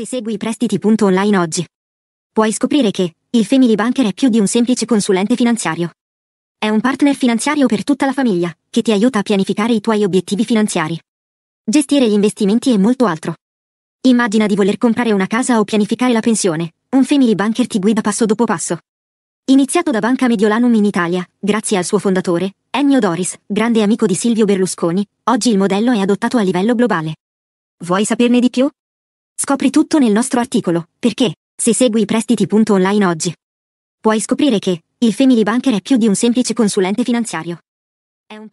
Se segui prestiti.online oggi, puoi scoprire che il Family Banker è più di un semplice consulente finanziario. È un partner finanziario per tutta la famiglia, che ti aiuta a pianificare i tuoi obiettivi finanziari, gestire gli investimenti e molto altro. Immagina di voler comprare una casa o pianificare la pensione. Un Family Banker ti guida passo dopo passo. Iniziato da Banca Mediolanum in Italia, grazie al suo fondatore, Ennio Doris, grande amico di Silvio Berlusconi, oggi il modello è adottato a livello globale. Vuoi saperne di più? Scopri tutto nel nostro articolo, perché, se segui prestiti.online oggi, puoi scoprire che il Family Banker è più di un semplice consulente finanziario. È un